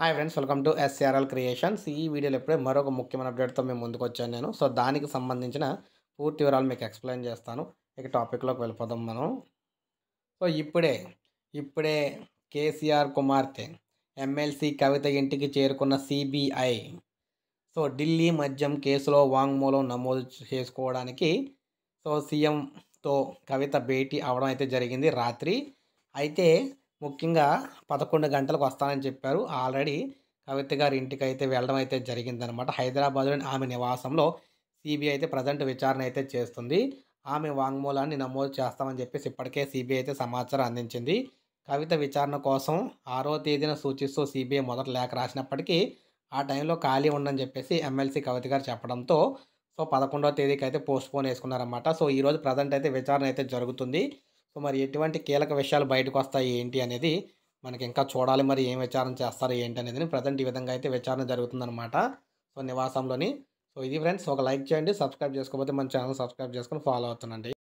hi friends welcome to SRL creations ఈ వీడియోలో ఇప్పుడే మరొక ముఖ్యమైన అప్డేట్తో మేము ముందుకు వచ్చాను నేను సో దానికి సంబంధించిన పూర్తి వివరాలు మీకు ఎక్స్ప్లెయిన్ చేస్తాను ఇక టాపిక్లోకి వెళ్ళిపోదాం మనం సో ఇప్పుడే ఇప్పుడే కేసీఆర్ కుమార్తె ఎమ్మెల్సీ కవిత ఇంటికి చేరుకున్న సిబిఐ సో ఢిల్లీ మద్యం కేసులో వాంగ్మూలం నమోదు చేసుకోవడానికి సో సీఎంతో కవిత భేటీ అవడం అయితే జరిగింది రాత్రి అయితే ముఖ్యంగా పదకొండు గంటలకు వస్తానని చెప్పారు ఆల్రెడీ కవిత గారి ఇంటికి అయితే వెళ్ళడం అయితే జరిగిందనమాట హైదరాబాద్లోని ఆమె నివాసంలో సిబిఐ అయితే ప్రజెంట్ విచారణ అయితే చేస్తుంది ఆమె వాంగ్మూలాన్ని నమోదు చేస్తామని చెప్పేసి ఇప్పటికే సిబిఐ అయితే సమాచారం అందించింది కవిత విచారణ కోసం ఆరో తేదీన సూచిస్తూ సిబిఐ మొదట లేఖ రాసినప్పటికీ ఆ టైంలో ఖాళీ ఉండని చెప్పేసి ఎమ్మెల్సీ కవిత గారు చెప్పడంతో సో పదకొండవ తేదీకి అయితే పోస్ట్ పోన్ వేసుకున్నారన్నమాట సో ఈరోజు ప్రజెంట్ అయితే విచారణ అయితే జరుగుతుంది సో మరి ఎటువంటి కీలక విషయాలు బయటకు వస్తాయి ఏంటి అనేది మనకి ఇంకా చూడాలి మరి ఏం విచారణ చేస్తారు ఏంటి అనేది ప్రజెంట్ ఈ విధంగా అయితే విచారణ జరుగుతుందన్నమాట సో నివాసంలోని సో ఇది ఫ్రెండ్స్ ఒక లైక్ చేయండి సబ్స్క్రైబ్ చేసుకోకపోతే మన ఛానల్ సబ్స్క్రైబ్ చేసుకొని ఫాలో అవుతుందండి